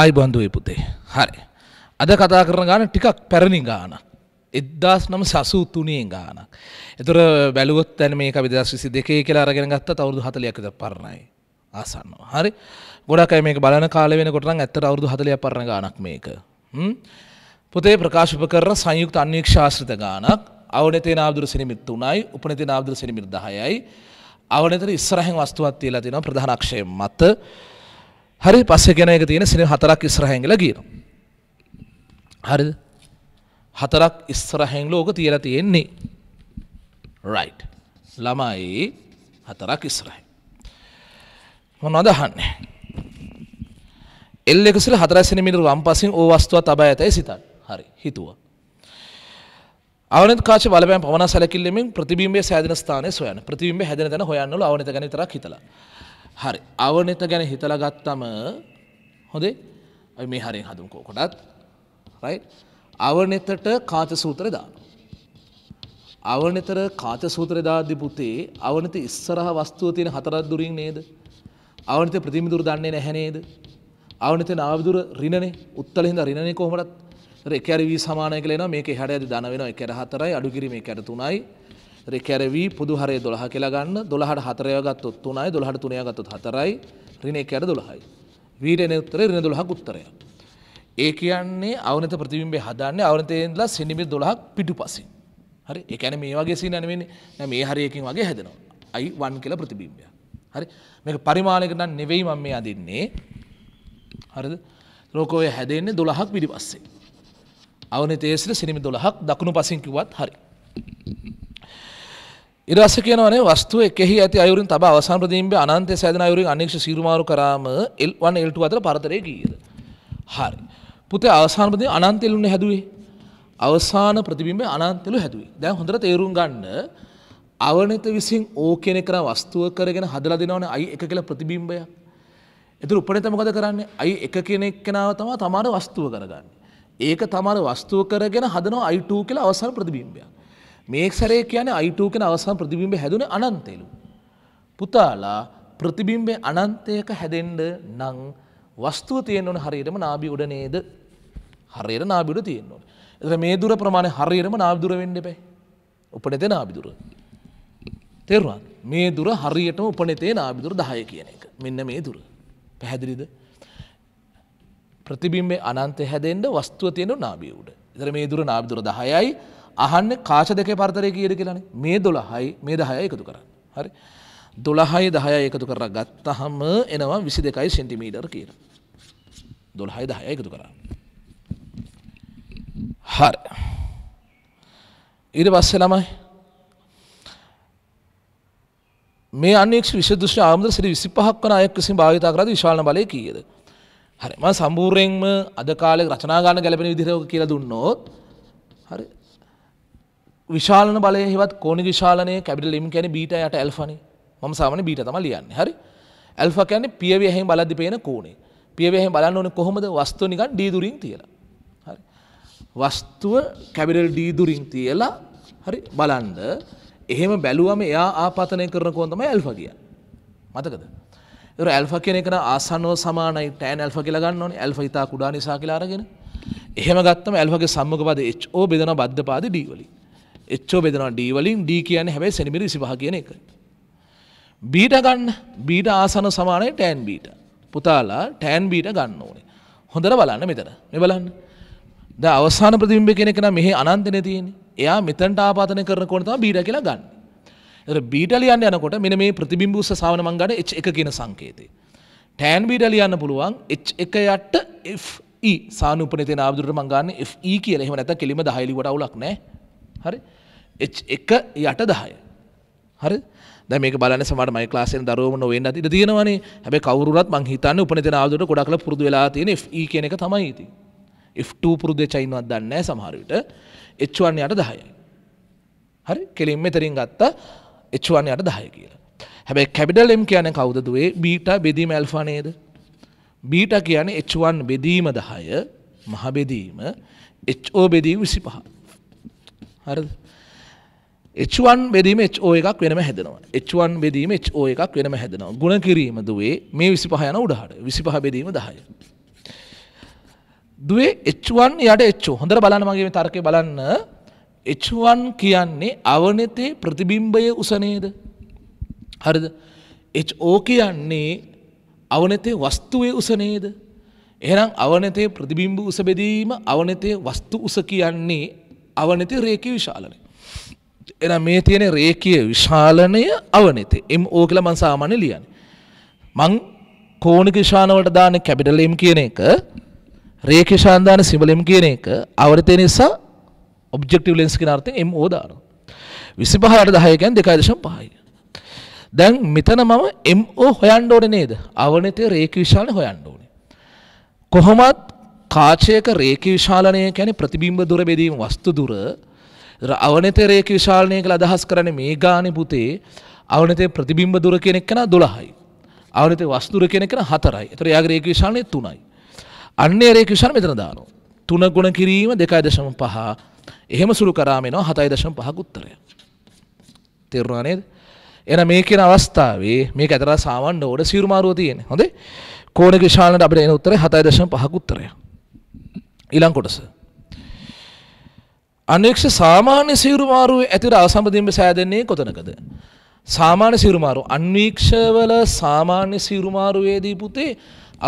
ආයිබන්ධුවයි පුතේ හරි අද කතා කරන ගාන ටිකක් පැරණි ගාන එද්දාස් නම සසූතුනේ ගානක් එතුර බැලුවත් තැන මේ විදස් විසි දෙකේ කියලා අරගෙන ගත්ත අවුදු හතලියකද පරණයි ආසන්න හරි ගොඩක් මේ බලන කාල වෙන කොටන් ඇත්තට අවුදු හතලිය පරණ ගානක් මේක පොතේ ප්‍රකාශප කරන සංයුක්ත අන්‍යෙක් ශාස්ත්‍රත ගානක් අවනතේ නාදුර සිනිමිත් තුනයි උපනති නාදුර සිනිමිත් දහයයි අවනතර ඉස්සරහෙන් වස්තුවත් තියලා තිනවා ප්‍රධානක්ෂය මත හරි පස්සේ ගෙන එක තියෙන සිනහ හතරක් ඉස්සරහින් ගිලා කියනවා. හරිද? හතරක් ඉස්සරහින් ලෝක තියලා තියෙන්නේ. right. ළමයි හතරක් ඉස්සරහින්. මොනවද අහන්නේ? L එක සිල 4 සෙනමීටර වම් පසින් ඕ වස්තුව තබා ඇතයි සිතත්. හරි හිතුවා. අවනත කාච බලපෑම් පවනා සැලකිල්ලෙමින් ප්‍රතිබිම්බයේ සෑදෙන ස්ථානය සොයන. ප්‍රතිබිම්බය හැදෙන තැන හොයන්නලු අවනත ගැන විතරක් හිතලා. හරි අවනෙත ගැන හිතල ගත්තම හොදේ මේ හරෙන් හදුම්කෝ කොටත් රයි අවනෙතට කාත සූත්‍ර දාන. අවනෙතර කාත සූත්‍රදාධ්‍ය පුතේ අවනත ඉස්සරහ වස්තුව තියෙන හතරත් දුරින් නේද. අවනත ප්‍රතිමිදුර දන්නේ නැහැනේද. අවනත නාවිදුර රිණනේ උත්තලහිද රිණනය කොහොමටත් එකැරවී සමානය කලෙන මේක හැඩ ඇති දනවෙන එකැර හතරයි අඩුකිරීම එකැර තුනයි කැරවී පුදුහරය දොළහ කියලාගන්න දොළහට හතරය ගත්තොත් තුනයි දොළහට තුනය ගත්තොත් හතරයි රිනේ කැර දොළහයි. වීරණ උත්තරේ රින දොළහ උත්තරය. ඒ කියන්නේ අවනත ප්‍රතිබිම්බේ හදන්නේ අවනතයෙන්දලා සිනිමි දොළහක් පිටු පසින්. හරි එකැන මේ වගේ සි නැනවෙන්නේ නැ මේ හරියකින් වගේ හැදෙනවා. අයි වන් කියලා ප්‍රතිබිම්බය. හරි මේක පරිමාණයකට නෙවෙයි මම මේ අදින්නේ. හරිද? ලෝකෝය හැදෙන්නේ 12ක් පිටිපස්සේ. අවනතයේ සිට සිනිමි 12ක් දකුණු පසින් කිව්වත් හරි. ඉරස කියනවනේ වස්තුව එකෙහි ඇති අයුරින් තබ අවසාන ප්‍රතිබිම්බය අනන්තය සෑදෙන අයුරින් අනේක්ෂ සීරුමාරු කරාම L1 L2 අතර පරතරය කීයද? හරි. පුතේ අවසාන ප්‍රතිබිම්බය අනන්ත L1 හැදුවේ. අවසාන ප්‍රතිබිම්බය අනන්ත L2 හැදුවේ. දැන් හොඳට තේරුම් ගන්න අවනිත විසින් O කියන එක වස්තුව කරගෙන හදලා දෙනවනේ I එක කියලා ප්‍රතිබිම්බයක්. ඒතර උපරිත මොකද කරන්නේ? I එක කියන එක්කනාව තමයි තමාර වස්තුව කරගන්නේ. ඒක තමාර වස්තුව කරගෙන හදනවා I2 කියලා අවසාන ප්‍රතිබිම්බයක්. මේක්සරය කියන අයිටූකෙන අවසන් ප්‍රතිබිම්බ හැදුන අනන්තේලු. පුතාලා ප්‍රතිබිම්බේ අනන්තයක හැදෙන්ඩ නං වස්තුව තියෙන් ඕන හරිරම නාබි උඩ නේද හරියට නාබිඩ තියෙන් ඕන. එත මේ දුර ප්‍රමාණය හරිරම නාබදුර වෙන්ඩබේ උපනෙත නාබිදුර. තෙරවා මේ දුර හරියටම උපනෙතේ නාබිදුර දහය කියන එක මෙන්න මේ දුර පැහැදිලිද. ප්‍රතිබිම්බේ අනන්තය හැදෙන්ට වස්තුව තියෙන නාබිය උඩ. එතර මේ දුර නාබිදුර දහයයි අහන්න කාශ දෙක පර්තරය කියද කියලන මේ දොළහයි මේ දහය එකතු කරන්න හරි දොළහයි දහය එකතු කර ගත්තහම එනවා විසි දෙකයි සෙන්ටිමීටර් කියන දොළහයි දහය එකතු කරන්න හරි ඉරි පස්සෙ ළමයි මේ අනෙක් විශදෂ ආමුද සිරි විසි පහක් වන අයක් විසින් භාවිතා කරද විශාලන බලය කියද. හරිම සම්බූර්යෙන්ම අද කාලෙ රචනාගාන ගැලපෙන විදිරෝක කියල දුන්නොත් විශාලන බලය හෙවත් කෝනි විශාලනය කැබිට ලිම් කැන බීට යට ඇල්ෆනි ම සාමන බීට තම ලියන්න හරි ඇල්ෆ කැන පියවහෙන් බලදි පේන කෝනේ පියවහෙන් බලන්න ඕන කොහොමද වස්තුනිකන් ඩීදුරින් තියලා වස්තුව කැබිරල් ඩීදුරින් තියලා හරි බලන්ඩ එහෙම බැලුවම එයා ආපතනය කරන කොන්තම ඇල්ෆ කිය මතකද ඇල්ෆ කෙනෙකන ආසන්නෝ සමානයි ටෑන් ඇල්ෆ කියලගන්න ඕන ඇල්ෆ ඉතා කුඩා නිසා කියලාරගෙන එහෙම ගත්තම ඇල්ෆගේ සම්මක පද එච්ෝ බෙදන බද්ධපාද ඩීවලින් එච්චෝ බෙදෙනවා ඩී වලින් ඩී කියන්නේ හැබැයි සෙනමිරි 25 කියන එක. බීට ගන්න බීට ආසන සමානයි ටෑන් බීට. පුතාලා ටෑන් බීට ගන්න ඕනේ. හොඳට බලන්න මෙතන. මේ බලන්න. දැන් අවසාන ප්‍රතිබිම්බ කෙනෙක් නම් මෙහි අනන්තනේ තියෙන්නේ. එයා මෙතනට ආපාතනය කරන කෝණ තමයි බීට කියලා ගන්න. ඒතර බීට ලියන්න යනකොට මෙන්න මේ ප්‍රතිබිම්බ උස්ස සාවන මං ගන්න H1 කියන සංකේතය. ටෑන් බීට ලියන්න පුළුවන් H1 යට F E සානුපනේ තියෙන ආබදුරට මං ගන්න F E කියලා. එහෙම නැත්නම් කෙලිම 10 ලිවට අවුලක් නැහැ. හරි? එක යට දහය. හරි දැ මේ බලන සමට මයි ලාසෙන් දරුවම නොවෙන්න ඉට තියෙනවනේ හැබ කවරුත් මං හිතන්න උපන නාවදට ගොඩක්ල පුරදු වෙලා තියෙන ඒ e කියන එක තමයිති. F2 පුරුදය චයින්වත් දන්න සමහරවිට එච්වන්නයට දහයයි. හරි කෙලින් මෙතරින් ගත්තා එච්වන්නයට දහය කියලා. හැබැ කැපිටල් එම් කියන කවුද දුවේ බීට බෙදීම ඇල්ෆා නේද. බීට කියන එච්වන් බෙදීම දහය මහබෙදීම එච්ෝ බෙදී විසි පහ. හරිද? H1 බෙදීම HO එකක් වෙනම හැදෙනවා. H1 බෙදීම HO එකක් වෙනම හැදෙනවා. ಗುಣ කිරීම දුවේ මේ 25 යන උඩහට. 25 බෙදීම 10. දුවේ H1 යට HO. හොඳට බලන්න මගේ මේ තර්කය බලන්න. H1 කියන්නේ අවනතේ ප්‍රතිබිම්බය උස නේද? හරිද? HO කියන්නේ අවනතේ වස්තුවේ උස නේද? එහෙනම් අවනතේ ප්‍රතිබිම්බ උස බෙදීම අවනතේ වස්තු උස කියන්නේ අවනතේ රේඛීය විශාලනය. එහෙනම් මේ තියෙන රේඛීය විශාලනය අවනත MO කියලා මම සාමාන්‍ය ලියන්නේ. මං කෝණික විශාන වලට දාන කැපිටල් M කියන එක රේඛීය විශාන දාන සිම්බල් M කියන එක ආවර්තය නිසා ඔබ්ජෙක්ටිව් ලෙන්ස් කියන අර්ථයෙන් MO දානවා. 25ට 10 කියන්නේ 2.5යි. දැන් මෙතන මම MO හොයන්න ඕනේ නේද? අවනතයේ රේඛීය විශාලනය හොයන්න ඕනේ. කොහොමත් කාචයක රේඛීය විශාලනය කියන්නේ ප්‍රතිබිම්බ දුර බෙදීම වස්තු දුර අවනතරයක විශාලනය කළ අදහස් කරන මේ ගාන පුතේ අවනතේ ප්‍රතිබිම්බ දුර කෙනෙක් කෙන දොළහයි. අවනතේ වස්තුර කෙනෙ කෙන හතරයි එතර යාගරේක විශාලනය තුනයි. අන්නේ රේක විශාල මෙතන දානු. තුන ගුණ කිරීම දෙකයි දශම පහ එහෙම සුළු කරාමෙනවා හතයි දශම පහකුත්තරය. තෙරවානේද එන මේ කියන අවස්ථාවේ මේ ඇතර සාවන්ඩ ඕඩ සිරුමාරුව තියෙන හොඳේ කෝන විශාලට අපට එන උත්තර හතයි දශම පහකුත්තරය. ඉලංකොටස. අනෙක්ෂ සාමාන්‍ය සිවරුමාරු ඇති රාසම්පතින්ම සෑදන්නේ කොතනකද. සාමාන්‍ය සිවරුමාරු අන්වීක්ෂවල සාමාන්‍ය සිවරුමාරුවේදී පුතේ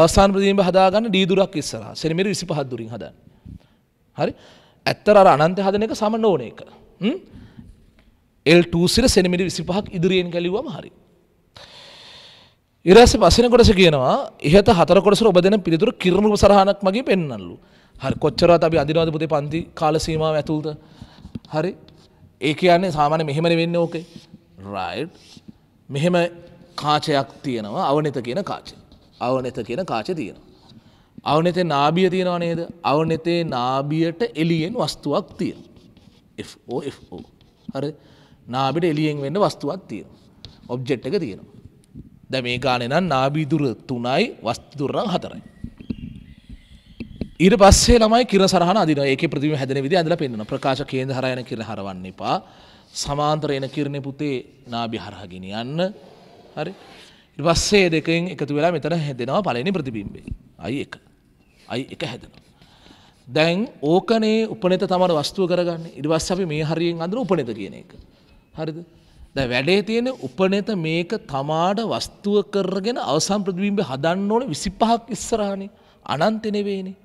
අවසාන් ප්‍රදීම හදාගන්න දීදුරක් ඉස්සරහ සෙනමිර විසි පහත්දුරින් හදන්න. හරි ඇත්තර අර අනන්ත හදන එක සමන්න ඕන එක. එල්ටසිර සෙනමිරි විසි පහක් ඉදිරියෙන් කැලිවම හරි. ඉරස පසන කොටස කියනවා ඉහත හතර කොටස ඔබ දෙන පිළිතුර කිරමු සරහනක් මගේ පෙන්නල්ලු. හරි කොච්චරත් අපි අඳිනවද පුතේ පන්ති කාල සීමාව ඇතුළත හරි ඒ කියන්නේ සාමාන්‍ය මෙහෙමනේ වෙන්නේ ඕකේ රයිට් මෙහෙම කාචයක් තියෙනවා අවනෙත කියන කාචය අවනෙත කියන කාචය තියෙනවා අවනෙතේ නාබිය තියෙනවා නේද අවනෙතේ නාබියට එලියෙන් වස්තුවක් තියෙන FOFO හරි නාබිට එලියෙන් වෙන්න වස්තුවක් තියෙන ඔබ්ජෙට් එක තියෙනවා දැ මේ ගානෙ නම් නාබීදුර තුනයි වස්තුදුරන් හතරයි ඊට පස්සේ ළමයි කිර සරහන අදින ඒක ප්‍රතිම හැදෙන විදි ඇඳලා පෙන්වන ප්‍රකාශ කේන්ද හරයන කිරණ හරවන්න එපා සමාන්තර එන කිරණේ පුතේ නාභි හරහා ගෙනියන්න හරි ඊට පස්සේ දෙකෙන් එකතු වෙලා මෙතන හැදෙනවා පළවෙනි ප්‍රතිබිම්බේ අයි එක අයි එක හැදෙනවා දැන් ඕකනේ උපනෙත තමයි වස්තුව කරගන්නේ ඊට පස්සේ අපි මේ හරියෙන් අඳුර උපනෙත කියන එක හරිද දැන් වැඩේ තියෙන උපනෙත මේක තමාට වස්තුව කරගෙන අවසන් ප්‍රතිබිම්බේ හදන්න ඕනේ 25ක් ඉස්සරහනේ අනන්ත නෙවෙයිනේ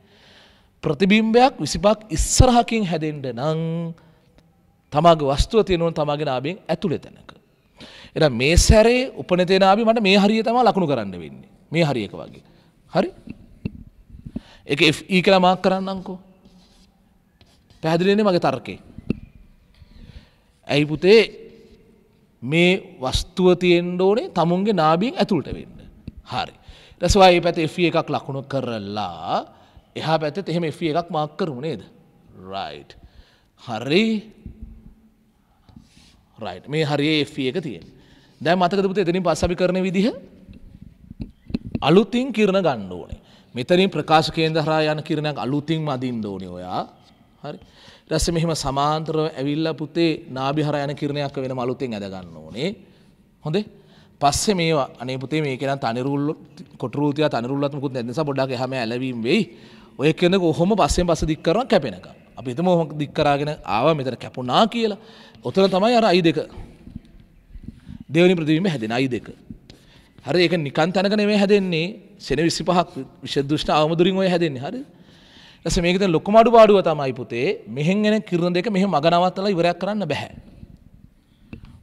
ප්‍රතිබිම්බයක් විසිපක් ඉස්සරහකින් හැදෙන්ට නං තමාගේ වස්තුව තියෙනවන් තමාගෙන ආබෙන් ඇතුළෙ තැනක. එ මේ සැරේ උපනතේනාබි මට මේ හරිය තමා ලකුණු කරන්න වෙන්නේ මේ හරියක වගේ. හරි එක ඒ e කියලා මාක් කරන්නංකෝ. පැහැදිලෙන මගේ තර්කේ. ඇයි පුතේ මේ වස්තුව තියෙන්ඩ ඕනේ තමුන්ගේ නාබීෙන් ඇතුළට වෙන්න. හරි. රැස්වා ඒ පැත එ එකක් ලකුණු කරලා එහා පැත්තෙත් එහෙම F e එකක් මාක් කරමු නේද රයිට් හරි රයිට් මේ හරියේ F e එක තියෙන දැන් මතකද පුතේ එතනින් පස්ස අපි කරන විදිහ අලුතින් කිරණ ගන්න ඕනේ මෙතනින් ප්‍රකාශ කේන්ද්‍ර හරහා යන කිරණයක් අලුතින් මදින්න ඕනේ ඔයා හරි ඊට පස්සේ මෙහෙම සමාන්තරව ඇවිල්ලා පුතේ නාභි හරහා යන කිරණයක් වෙනම අලුතින් ඇද ගන්න ඕනේ හොඳේ පස්සේ මේවා අනේ පුතේ මේක නම් තනිරුල් කොටුරුව තියා තනිරුල්ලත් මුකුත් නැති නිසා පොඩ්ඩක් එහාම ඇලවීම් වෙයි ඔය කෙනෙක ඔහොම පස්සෙන් පස දික්කරන කැපෙනක අපි එතම හොම දික්කරාගෙන ආව මෙතන කැපුනා කියලා ඔතන තමයි අර අයි දෙක දෙවනි ප්‍රතිවීම හැදෙන අයි දෙක හරි ඒක නිකන් තැනක නෙමේ හැදෙන්නේ සෙන විසි පහක් විශදෘෂ්ට ආමුදුරින් ඔය හැදෙන්නේ හරි ඇස මේකත ලොකුම අඩු පාඩුව තමයි පුතේ මෙහෙන් එන කිරණ දෙක මෙහෙම මග නවත්තලා ඉවරයක් කරන්න බෑ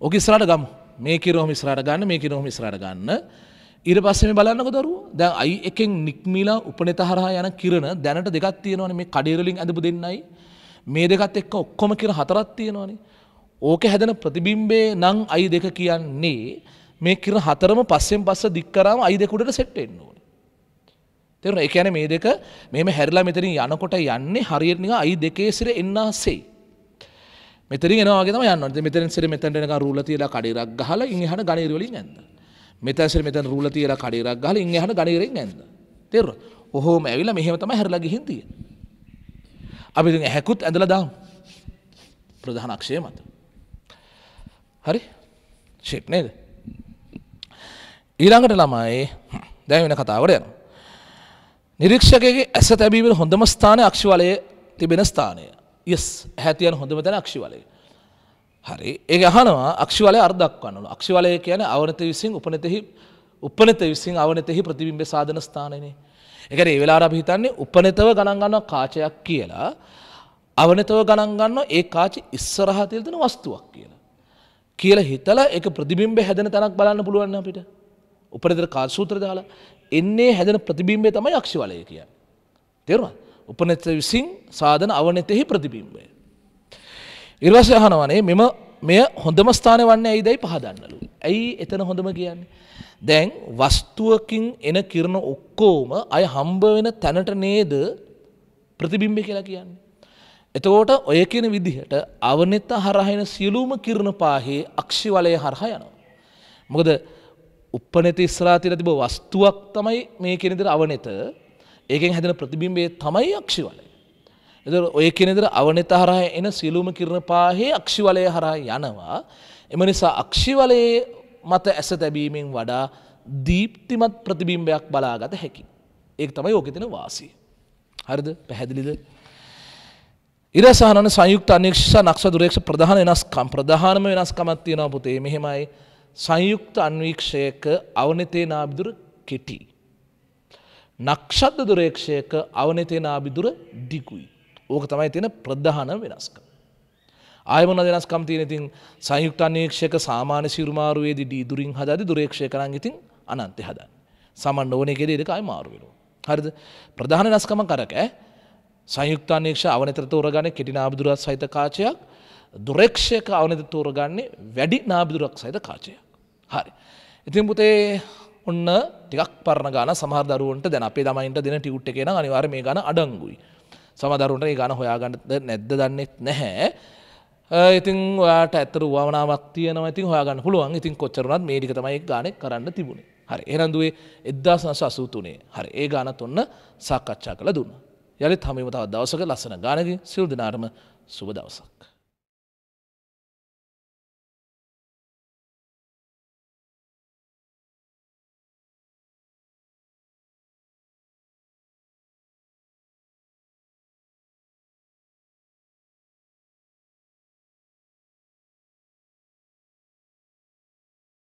ඔක ඉස්සරහට ගමු මේ කිරොම ඉස්සරහට ගන්න මේ කිරොම ඉස්සරහට ගන්න ඉර පස්සෙම බලන්නක දරුව දැ අයි එකෙන් නික්මීලා උපනෙත හරහා යන කිරණ දැනට දෙකක් තියෙනවන මේ කඩේරලින් ඇඳපු දෙන්නයි මේ දෙකත් එක්ක ඔක්කොම කිර හතරත් තියෙනවානේ ඕක හැදන ප්‍රතිබිම්බේ නං අයි දෙක කියන්නේ මේ කිර හතරම පස්සෙන් පස්ස දික්කරම අයි දෙකුට සෙට්ටෙන්න ඕන තෙරුණ එකන මේ දෙක මෙම හැරලා මෙතරින් යනකොට යන්නේ හරියනික අයි දෙකේ සිර එන්නාසේ මෙතරින් එනවාගෙන යන්නට මෙතරින් සිර මෙතැටෙනක රූල තියලා කඩිරක් ගහල ඉහට ගනිරවලින් ඇන්න මෙතැසර මෙතැන් රූල තියලා කඩේරක් ගහලා ඉන් එහාට ගණේරෙන් ඇන්ද. තේරුණා? ඔහොම ඇවිල්ලා මෙහෙම තමයි හැරලා ගිහින් තියෙන්නේ. අපි ඉතින් ඇහැකුත් ඇඳලා දාමු. ප්‍රධාන අක්ෂය මත. හරි? ෂේප් නේද? ඊළඟට ළමයි දැන් වෙන කතාවට යනවා. නිරීක්ෂකගේ ඇස තැබීමේ හොඳම ස්ථානය අක්ෂිවලයේ තිබෙන ස්ථානය. yes ඇහැ තියෙන හොඳම තැන අක්ෂිවලය. හරි ඒ අහනවා අක්ෂිවලය අර්දක්වන්නලු අක්ෂිවලය කියන අවනත විසින් උපනතෙහි උපනත විසින් අවනතෙහි ප්‍රතිබිම්බ සාධන ස්ථානනේ එකන ඒ වෙලා රභහිතන්නේ උපනතව ගණන්ගන්න කාචයක් කියලා අවනතව ගණන්ගන්න ඒ කාචි ඉස්සරහතිල්තන වස්තුවක් කියලා කියල හිතල එක ප්‍රතිබිම්බ හැදන තැනක් බලන්න පුළුවන්න අපිට උපනතර කාසූත්‍ර දාලා එන්නේ හැදන ප්‍රතිබිම්බේ තමයි අක්ෂිවලය කිය තෙරවා උපනත විසින් සාධන අවනතෙහි ප්‍රතිබිම්බේ ඉරවස අහනවනේ මෙම මෙය හොඳම ස්ථානය වන්නේ ඇයිදයි පහදන්නලු. ඇයි එතන හොඳම කියන්නේ. දැන් වස්තුවකින් එන කිරණ ඔක්කෝම අය හම්බ වෙන තැනට නේද ප්‍රතිබිම්බ කියලා කියන්නේ. එතකොට ඔය කියන විදිහට අවනෙත හරහයන සියලූම කිරණ පාහේ අක්ෂිවලය හරහා යනවා. මොකද උපනත ස්රාතිර තිබ වස්තුවක් තමයි මේ කෙනෙදර අවනෙත ඒකෙන් හැදෙන ප්‍රතිබිම්බේ තමයි අක්ෂිවලය. එද ඔය කෙනෙදර අවනෙත හරහ එන සිලුම කිරණ පාහේ අක්ෂිවලය හරහා යනවා. එම නිසා අක්ෂිවලයේ මත ඇස තැබීමෙන් වඩා දීප්තිමත් ප්‍රතිබිම්බයක් බලාගත හැකි. ඒක තමයි ඕක තින වාසී. හරිද පැහැදිලිද. ඉරසාහන සංයුක්ත අනික්ෂ නක්ෂ දුරේක්ෂ ප්‍රධාන වෙනස්කම් ප්‍රධානම වෙනස්කමත් තියෙනවා පුතේ මෙහෙමයි සංයුක්ත අන්වීක්ෂයක අවනතේ නාබිදුර කෙටි. නක්ෂද්ද දුරේක්ෂයක අවනතේ නාබිදුර දිගුයි. ඕක තමයි තියෙන ප්‍රධාන වෙනස්කම්. ආයමන වෙනස්කම් තියෙන ඉතින් සංයුක්ත අනේක්ෂක සාමාන්‍ය සිරුමාරුවේදී ඩී දුරින් හදාදී දුරේක්ෂය කරන් ඉතින් අනන්තය හදන්නේ. සමන් ඕනේ කෙරේ දෙක ආයි මාරු වෙනවා. හරිද? ප්‍රධාන වෙනස්කම කරක සංයුක්ත අනේක්ෂ අවනතර තෝරගන්නේ කෙටි නාබිදුරක් සහිත කාචයක් දුරේක්ෂයක අවනතර තෝරගන්නේ වැඩි නාබිදුරක් සහිත කාචයක්. හරි. ඉතින් පුතේ ඔන්න ටිකක් පරණ ගාන සමහර දරුවන්ට දැන් අපේ ළමයින්ට දෙන ටියුට් එකේ නම් අනිවාර්යයෙන් මේ ගාන අඩංගුයි. සමදරුන්ට ගන හොයාගන්නද නැද්ද දන්නෙත් නැහැ. ඉතින් ඔයාට ඇතර වාමනාවක් තියනවා ඉතින් හොයාගන්න පුළුවන් ඉතින් කොච්චරුණත් මේඩික තමයි ගාන කරන්න තිබුණේ හරි එරන්දුවේ එද්දාසනස අසූතුනේ හරි ඒ ගානත් ඔන්න සාකච්ඡා කළ දුන්න. යළි හමිමතාවත් දවසක ලස්සන ගානක සිල් දෙනාරම සුබ දවසක්.